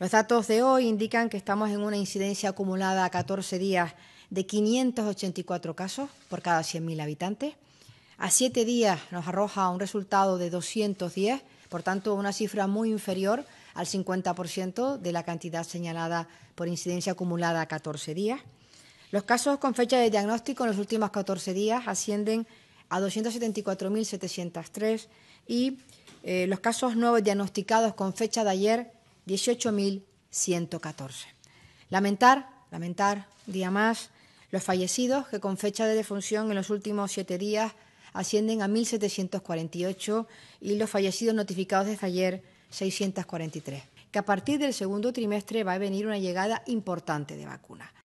Los datos de hoy indican que estamos en una incidencia acumulada a 14 días de 584 casos por cada 100.000 habitantes. A 7 días nos arroja un resultado de 210, por tanto una cifra muy inferior al 50% de la cantidad señalada por incidencia acumulada a 14 días. Los casos con fecha de diagnóstico en los últimos 14 días ascienden a 274.703 y eh, los casos nuevos diagnosticados con fecha de ayer 18.114. Lamentar, lamentar, día más, los fallecidos que con fecha de defunción en los últimos siete días ascienden a 1.748 y los fallecidos notificados desde ayer 643, que a partir del segundo trimestre va a venir una llegada importante de vacunas.